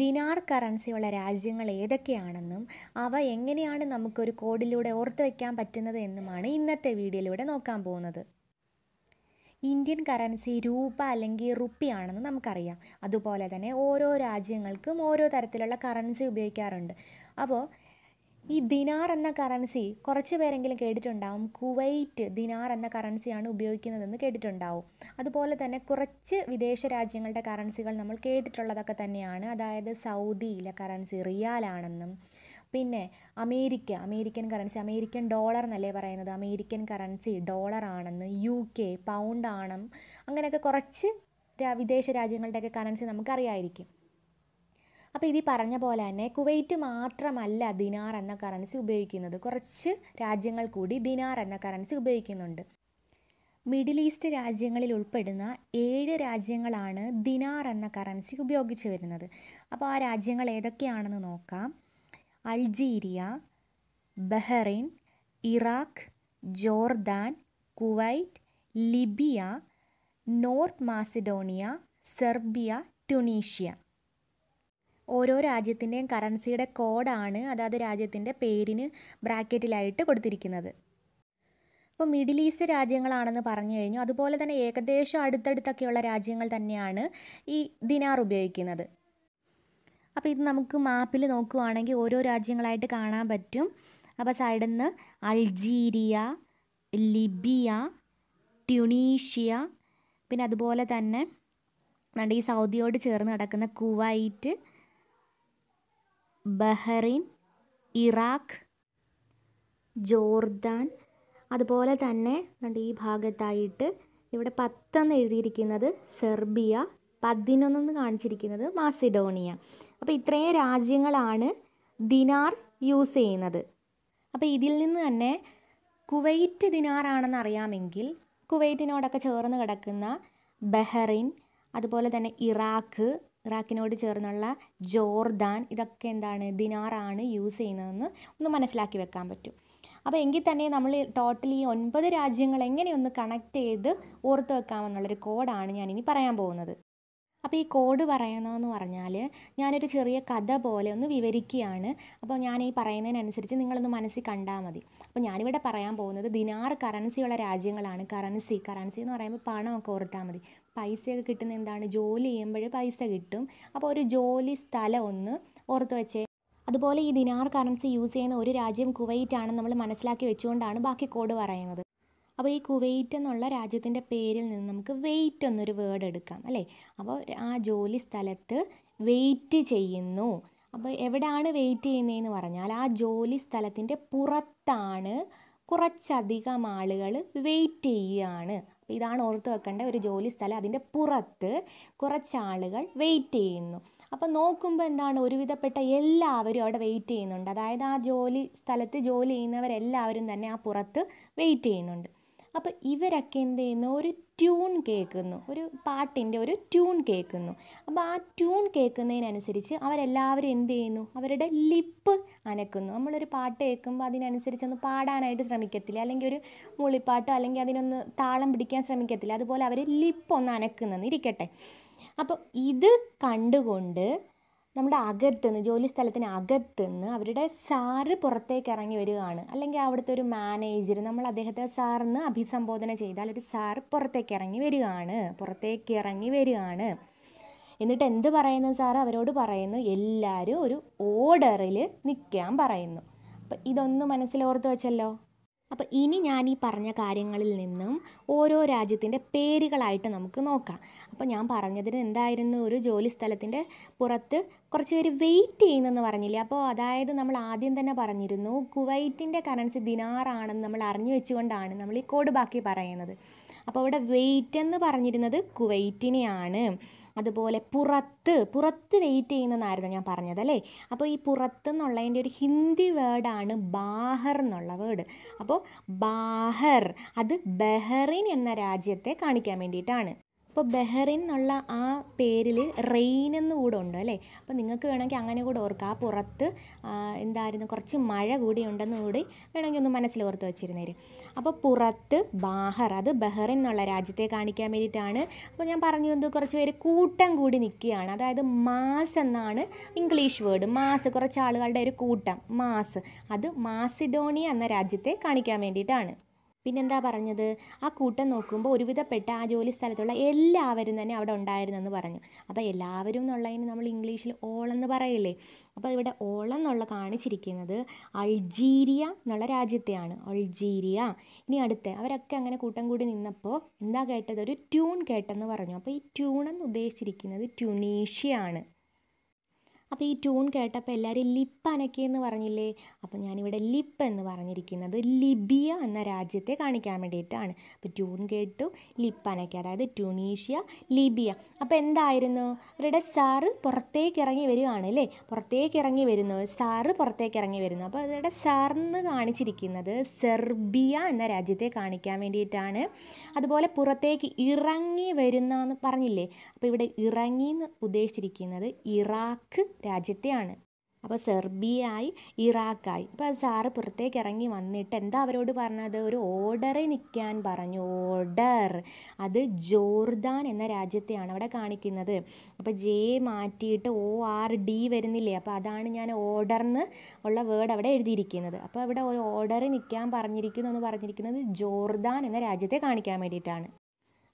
ദിനാർ കറൻസിയുള്ള രാജ്യങ്ങൾ ഏതൊക്കെയാണെന്നും അവ എങ്ങനെയാണ് നമുക്കൊരു കോഡിലൂടെ ഓർത്ത് വയ്ക്കാൻ പറ്റുന്നത് എന്നുമാണ് ഇന്നത്തെ വീഡിയോയിലൂടെ നോക്കാൻ പോകുന്നത് ഇന്ത്യൻ കറൻസി രൂപ അല്ലെങ്കിൽ റുപ്പി ആണെന്ന് നമുക്കറിയാം അതുപോലെ തന്നെ ഓരോ രാജ്യങ്ങൾക്കും ഓരോ തരത്തിലുള്ള കറൻസി ഉപയോഗിക്കാറുണ്ട് അപ്പോൾ ഈ ദിനാർ എന്ന കറൻസി കുറച്ച് പേരെങ്കിലും കേട്ടിട്ടുണ്ടാവും കുവൈറ്റ് ദിനാർ എന്ന കറൻസിയാണ് ഉപയോഗിക്കുന്നതെന്ന് കേട്ടിട്ടുണ്ടാവും അതുപോലെ തന്നെ കുറച്ച് വിദേശ രാജ്യങ്ങളുടെ കറൻസികൾ നമ്മൾ കേട്ടിട്ടുള്ളതൊക്കെ തന്നെയാണ് അതായത് സൗദിയിലെ കറൻസി റിയാലാണെന്നും പിന്നെ America American currency American dollar എന്നല്ലേ പറയുന്നത് അമേരിക്കൻ കറൻസി ഡോളർ ആണെന്ന് യു കെ പൗണ്ട് അങ്ങനെയൊക്കെ കുറച്ച് വിദേശ രാജ്യങ്ങളുടെയൊക്കെ കറൻസി നമുക്കറിയായിരിക്കും അപ്പോൾ ഇത് പറഞ്ഞ പോലെ തന്നെ കുവൈറ്റ് മാത്രമല്ല ദിനാർ എന്ന കറൻസി ഉപയോഗിക്കുന്നത് കുറച്ച് രാജ്യങ്ങൾ കൂടി ദിനാർ എന്ന കറൻസി ഉപയോഗിക്കുന്നുണ്ട് മിഡിൽ ഈസ്റ്റ് രാജ്യങ്ങളിൽ ഉൾപ്പെടുന്ന ഏഴ് രാജ്യങ്ങളാണ് ദിനാർ എന്ന കറൻസി ഉപയോഗിച്ചു വരുന്നത് അപ്പോൾ ആ രാജ്യങ്ങൾ ഏതൊക്കെയാണെന്ന് നോക്കാം Algeria Bahrain Iraq Jordan Kuwait Libya North Macedonia Serbia Tunisia ഓരോ രാജ്യത്തിൻ്റെയും കറൻസിയുടെ കോഡാണ് അതാത് രാജ്യത്തിൻ്റെ പേരിന് ബ്രാക്കറ്റിലായിട്ട് കൊടുത്തിരിക്കുന്നത് ഇപ്പോൾ മിഡിൽ ഈസ്റ്റ് രാജ്യങ്ങളാണെന്ന് പറഞ്ഞു കഴിഞ്ഞു അതുപോലെ തന്നെ ഏകദേശം അടുത്തടുത്തൊക്കെയുള്ള രാജ്യങ്ങൾ തന്നെയാണ് ഈ ദിനാർ ഉപയോഗിക്കുന്നത് അപ്പോൾ ഇത് നമുക്ക് മാപ്പിൽ നോക്കുവാണെങ്കിൽ ഓരോ രാജ്യങ്ങളായിട്ട് കാണാൻ പറ്റും അപ്പോൾ സൈഡിൽ നിന്ന് അൾജീരിയ ലിബിയ ട്യുണീഷ്യ പിന്നെ അതുപോലെ തന്നെ നമ്മുടെ ഈ സൗദിയോട് ചേർന്ന് കിടക്കുന്ന കുവൈറ്റ് ബഹറിൻ ഇറാഖ് ജോർദാൻ അതുപോലെ തന്നെ ഈ ഭാഗത്തായിട്ട് ഇവിടെ പത്തെന്ന് എഴുതിയിരിക്കുന്നത് സെർബിയ പതിനൊന്നെന്ന് കാണിച്ചിരിക്കുന്നത് മാസിഡോണിയ അപ്പോൾ ഇത്രയും രാജ്യങ്ങളാണ് ദിനാർ യൂസ് ചെയ്യുന്നത് അപ്പോൾ ഇതിൽ നിന്ന് തന്നെ കുവൈറ്റ് ദിനാറാണെന്ന് അറിയാമെങ്കിൽ കുവൈറ്റിനോടൊക്കെ ചേർന്ന് കിടക്കുന്ന ബഹറിൻ അതുപോലെ തന്നെ ഇറാഖ് ഇറാഖിനോട് ചേർന്നുള്ള ജോർദാൻ ഇതൊക്കെ എന്താണ് ദിനാറാണ് യൂസ് ചെയ്യുന്നതെന്ന് ഒന്ന് മനസ്സിലാക്കി വെക്കാൻ പറ്റും അപ്പോൾ എങ്കിൽ തന്നെ നമ്മൾ ടോട്ടൽ ഈ ഒൻപത് രാജ്യങ്ങൾ എങ്ങനെയൊന്ന് കണക്ട് ചെയ്ത് ഓർത്ത് വെക്കാമെന്നുള്ളൊരു കോഡാണ് ഞാനിനി പറയാൻ പോകുന്നത് അപ്പോൾ ഈ കോഡ് പറയുന്നതെന്ന് പറഞ്ഞാൽ ഞാനൊരു ചെറിയ കഥ പോലെ ഒന്ന് വിവരിക്കുകയാണ് അപ്പോൾ ഞാൻ ഈ പറയുന്നതിനനുസരിച്ച് നിങ്ങളൊന്ന് മനസ്സിൽ കണ്ടാൽ മതി അപ്പോൾ ഞാനിവിടെ പറയാൻ പോകുന്നത് ദിനാർ കറൻസിയുള്ള രാജ്യങ്ങളാണ് കറൻസി കറൻസി എന്ന് പറയുമ്പോൾ പണമൊക്കെ ഓർത്താൽ മതി പൈസയൊക്കെ കിട്ടുന്ന എന്താണ് ജോലി ചെയ്യുമ്പോഴേ പൈസ കിട്ടും അപ്പോൾ ഒരു ജോലി സ്ഥലം ഒന്ന് ഓർത്ത് വെച്ചേ അതുപോലെ ഈ ദിനാർ കറൻസി യൂസ് ചെയ്യുന്ന ഒരു രാജ്യം കുവൈറ്റ് ആണെന്ന് നമ്മൾ മനസ്സിലാക്കി വെച്ചുകൊണ്ടാണ് ബാക്കി കോഡ് പറയുന്നത് അപ്പോൾ ഈ കുവൈറ്റ് എന്നുള്ള രാജ്യത്തിൻ്റെ പേരിൽ നിന്ന് നമുക്ക് വെയിറ്റ് എന്നൊരു വേർഡ് എടുക്കാം അല്ലേ അപ്പോൾ ആ ജോലി സ്ഥലത്ത് വെയിറ്റ് ചെയ്യുന്നു അപ്പോൾ എവിടെയാണ് വെയിറ്റ് ചെയ്യുന്നതെന്ന് പറഞ്ഞാൽ ആ ജോലി സ്ഥലത്തിൻ്റെ പുറത്താണ് കുറച്ചധികം ആളുകൾ വെയിറ്റ് ചെയ്യുകയാണ് അപ്പോൾ ഇതാണ് ഓർത്ത് വെക്കേണ്ട ഒരു ജോലി സ്ഥലം അതിൻ്റെ പുറത്ത് കുറച്ചാളുകൾ വെയിറ്റ് ചെയ്യുന്നു അപ്പോൾ നോക്കുമ്പോൾ എന്താണ് ഒരുവിധപ്പെട്ട എല്ലാവരും അവിടെ വെയിറ്റ് ചെയ്യുന്നുണ്ട് അതായത് ആ ജോലി സ്ഥലത്ത് ജോലി ചെയ്യുന്നവരെല്ലാവരും തന്നെ ആ പുറത്ത് വെയിറ്റ് ചെയ്യുന്നുണ്ട് അപ്പോൾ ഇവരൊക്കെ എന്ത് ചെയ്യുന്നു ഒരു ട്യൂൺ കേൾക്കുന്നു ഒരു പാട്ടിൻ്റെ ഒരു ട്യൂൺ കേൾക്കുന്നു അപ്പോൾ ആ ട്യൂൺ കേൾക്കുന്നതിനനുസരിച്ച് അവരെല്ലാവരും എന്ത് ചെയ്യുന്നു അവരുടെ ലിപ്പ് അനക്കുന്നു നമ്മളൊരു പാട്ട് കേൾക്കുമ്പോൾ ഒന്ന് പാടാനായിട്ട് ശ്രമിക്കത്തില്ല അല്ലെങ്കിൽ ഒരു മൂളിപ്പാട്ടോ അല്ലെങ്കിൽ അതിനൊന്ന് താളം പിടിക്കാൻ ശ്രമിക്കത്തില്ല അതുപോലെ അവർ ലിപ്പ് ഒന്ന് അനക്കുന്നത് ഇരിക്കട്ടെ അപ്പോൾ ഇത് കണ്ടുകൊണ്ട് നമ്മുടെ അകത്തുനിന്ന് ജോലി സ്ഥലത്തിന് അകത്തുനിന്ന് അവരുടെ സാറ് പുറത്തേക്ക് ഇറങ്ങി വരികയാണ് അല്ലെങ്കിൽ അവിടുത്തെ ഒരു മാനേജർ നമ്മൾ അദ്ദേഹത്തെ സാറിന്ന് അഭിസംബോധന ചെയ്താൽ ഒരു സാർ പുറത്തേക്ക് ഇറങ്ങി വരികയാണ് പുറത്തേക്ക് ഇറങ്ങി വരികയാണ് എന്നിട്ട് എന്ത് പറയുന്നു സാർ അവരോട് പറയുന്നു എല്ലാവരും ഒരു ഓർഡറിൽ നിൽക്കാൻ പറയുന്നു അപ്പം ഇതൊന്ന് മനസ്സിലോർത്ത് വെച്ചല്ലോ അപ്പോൾ ഇനി ഞാൻ ഈ പറഞ്ഞ കാര്യങ്ങളിൽ നിന്നും ഓരോ രാജ്യത്തിൻ്റെ പേരുകളായിട്ട് നമുക്ക് നോക്കാം അപ്പോൾ ഞാൻ പറഞ്ഞതിന് എന്തായിരുന്നു ഒരു ജോലി സ്ഥലത്തിൻ്റെ പുറത്ത് കുറച്ച് പേര് വെയിറ്റ് ചെയ്യുന്നെന്ന് പറഞ്ഞില്ലേ അപ്പോൾ അതായത് നമ്മൾ ആദ്യം തന്നെ പറഞ്ഞിരുന്നു കുവൈറ്റിൻ്റെ കറൻസി ദിനാറാണെന്ന് നമ്മൾ അറിഞ്ഞു വെച്ചുകൊണ്ടാണ് നമ്മൾ ഈ കോഡ് ബാക്കി പറയുന്നത് അപ്പോൾ ഇവിടെ വെയിറ്റ് എന്ന് പറഞ്ഞിരുന്നത് കുവൈറ്റിനെയാണ് അതുപോലെ പുറത്ത് പുറത്ത് വെയിറ്റ് ചെയ്യുന്നതെന്നായിരുന്നു ഞാൻ പറഞ്ഞത് അല്ലേ അപ്പോൾ ഈ പുറത്ത് എന്നുള്ളതിൻ്റെ ഒരു ഹിന്ദി വേർഡാണ് ബാഹർ എന്നുള്ള വേർഡ് അപ്പോൾ ബാഹർ അത് ബഹറിൻ എന്ന രാജ്യത്തെ കാണിക്കാൻ വേണ്ടിയിട്ടാണ് അപ്പോൾ ബഹ്റിൻ എന്നുള്ള ആ പേരിൽ റെയിൻ എന്ന് കൂടെ ഉണ്ട് അല്ലേ അപ്പോൾ നിങ്ങൾക്ക് വേണമെങ്കിൽ അങ്ങനെ കൂടെ ഓർക്കുക ആ പുറത്ത് എന്തായിരുന്നു കുറച്ച് മഴ കൂടി ഉണ്ടെന്ന് കൂടി വേണമെങ്കിൽ ഒന്ന് മനസ്സിൽ ഓർത്ത് വെച്ചിരുന്നേര് അപ്പോൾ പുറത്ത് ബാഹർ അത് ബഹ്റിൻ എന്നുള്ള രാജ്യത്തെ കാണിക്കാൻ വേണ്ടിയിട്ടാണ് അപ്പോൾ ഞാൻ പറഞ്ഞു എന്തോ കുറച്ച് പേര് കൂട്ടം കൂടി നിൽക്കുകയാണ് അതായത് മാസ് എന്നാണ് ഇംഗ്ലീഷ് വേർഡ് മാസ് കുറച്ച് ആളുകളുടെ ഒരു കൂട്ടം മാസ് അത് മാസിഡോണിയ എന്ന രാജ്യത്തെ കാണിക്കാൻ വേണ്ടിയിട്ടാണ് പിന്നെന്താ പറഞ്ഞത് ആ കൂട്ടം നോക്കുമ്പോൾ ഒരുവിധപ്പെട്ട ആ ജോലി സ്ഥലത്തുള്ള എല്ലാവരും തന്നെ അവിടെ ഉണ്ടായിരുന്നെന്ന് പറഞ്ഞു അപ്പോൾ എല്ലാവരും എന്നുള്ളതിന് നമ്മൾ ഇംഗ്ലീഷിൽ ഓളെന്ന് പറയില്ലേ അപ്പോൾ ഇവിടെ ഓളെന്നുള്ള കാണിച്ചിരിക്കുന്നത് അൾജീരിയ എന്നുള്ള രാജ്യത്തെയാണ് അൾജീരിയ ഇനി അടുത്ത അവരൊക്കെ അങ്ങനെ കൂട്ടം കൂടി നിന്നപ്പോൾ എന്താ കേട്ടത് ഒരു ട്യൂൺ കേട്ടെന്ന് പറഞ്ഞു അപ്പോൾ ഈ ട്യൂൺ എന്ന് ഉദ്ദേശിച്ചിരിക്കുന്നത് ട്യൂണീഷ്യ ആണ് അപ്പോൾ ഈ ട്യൂൺ കേട്ടപ്പോൾ എല്ലാവരും ലിപ്പ് അനക്കിയെന്ന് പറഞ്ഞില്ലേ അപ്പോൾ ഞാനിവിടെ ലിപ്പ് എന്ന് പറഞ്ഞിരിക്കുന്നത് ലിബിയ എന്ന രാജ്യത്തെ കാണിക്കാൻ വേണ്ടിയിട്ടാണ് അപ്പോൾ ട്യൂൺ കേട്ടു ലിപ്പ് അനക്കി അതായത് ട്യൂണീഷ്യ ലിബിയ അപ്പോൾ എന്തായിരുന്നു അവരുടെ സാറ് പുറത്തേക്ക് ഇറങ്ങി വരികയാണ് അല്ലേ പുറത്തേക്ക് ഇറങ്ങി വരുന്നു സാറ് പുറത്തേക്ക് ഇറങ്ങി വരുന്നു അപ്പോൾ അവരുടെ സാറിന്ന് കാണിച്ചിരിക്കുന്നത് സെർബിയ എന്ന രാജ്യത്തെ കാണിക്കാൻ വേണ്ടിയിട്ടാണ് അതുപോലെ പുറത്തേക്ക് ഇറങ്ങി വരുന്ന എന്ന് പറഞ്ഞില്ലേ അപ്പോൾ ഇവിടെ ഇറങ്ങി എന്ന് ഉദ്ദേശിച്ചിരിക്കുന്നത് ഇറാഖ് രാജ്യത്തെയാണ് അപ്പോൾ സെർബിയായി ഇറാഖായി അപ്പോൾ സാറ് പുറത്തേക്ക് ഇറങ്ങി വന്നിട്ട് എന്താ അവരോട് പറഞ്ഞത് ഒരു ഓർഡറെ നിൽക്കാൻ പറഞ്ഞു ഓർഡർ അത് ജോർദാൻ എന്ന രാജ്യത്തെയാണ് അവിടെ കാണിക്കുന്നത് അപ്പോൾ ജെ മാറ്റിയിട്ട് ഒ ആർ ഡി വരുന്നില്ലേ അപ്പോൾ അതാണ് ഞാൻ ഓർഡർന്ന് ഉള്ള വേർഡ് അവിടെ എഴുതിയിരിക്കുന്നത് അപ്പോൾ അവിടെ ഒരു ഓർഡറെ നിൽക്കാൻ പറഞ്ഞിരിക്കുന്നു എന്ന് പറഞ്ഞിരിക്കുന്നത് ജോർദാൻ എന്ന രാജ്യത്തെ കാണിക്കാൻ വേണ്ടിയിട്ടാണ്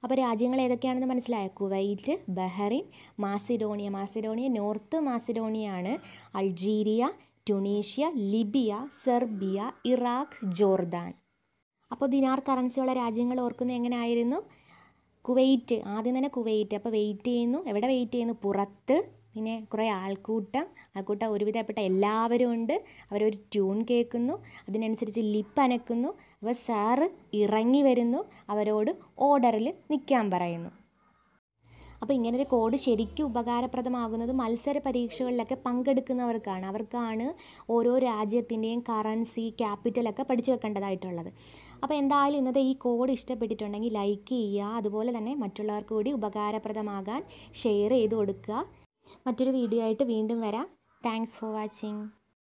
അപ്പോൾ രാജ്യങ്ങൾ ഏതൊക്കെയാണെന്ന് മനസ്സിലായ Kuwait Bahrain Macedonia Macedonia North ആണ് Algeria Tunisia Libya Serbia Iraq Jordan അപ്പോൾ ദിനാർ കറൻസിയുള്ള രാജ്യങ്ങൾ ഓർക്കുന്നത് എങ്ങനെയായിരുന്നു കുവൈറ്റ് ആദ്യം തന്നെ കുവൈറ്റ് അപ്പോൾ വെയിറ്റ് ചെയ്യുന്നു എവിടെ വെയിറ്റ് ചെയ്യുന്നു പുറത്ത് പിന്നെ കുറേ ആൾക്കൂട്ടം ആൾക്കൂട്ടം ഒരുവിധപ്പെട്ട എല്ലാവരും ഉണ്ട് അവരൊരു ട്യൂൺ കേൾക്കുന്നു അതിനനുസരിച്ച് ലിപ്പ് അനക്കുന്നു അപ്പോൾ സാറ് ഇറങ്ങി വരുന്നു അവരോട് ഓർഡറിൽ നിൽക്കാൻ പറയുന്നു അപ്പോൾ ഇങ്ങനൊരു കോഡ് ശരിക്കും ഉപകാരപ്രദമാകുന്നത് മത്സര പരീക്ഷകളിലൊക്കെ പങ്കെടുക്കുന്നവർക്കാണ് അവർക്കാണ് ഓരോ രാജ്യത്തിൻ്റെയും കറൻസി ക്യാപിറ്റലൊക്കെ പഠിച്ചു വെക്കേണ്ടതായിട്ടുള്ളത് അപ്പോൾ എന്തായാലും ഇന്നത്തെ ഈ കോഡ് ഇഷ്ടപ്പെട്ടിട്ടുണ്ടെങ്കിൽ ലൈക്ക് ചെയ്യുക അതുപോലെ തന്നെ മറ്റുള്ളവർക്ക് കൂടി ഉപകാരപ്രദമാകാൻ ഷെയർ ചെയ്ത് കൊടുക്കുക മറ്റൊരു വീഡിയോ ആയിട്ട് വീണ്ടും വരാം താങ്ക്സ് ഫോർ വാച്ചിങ്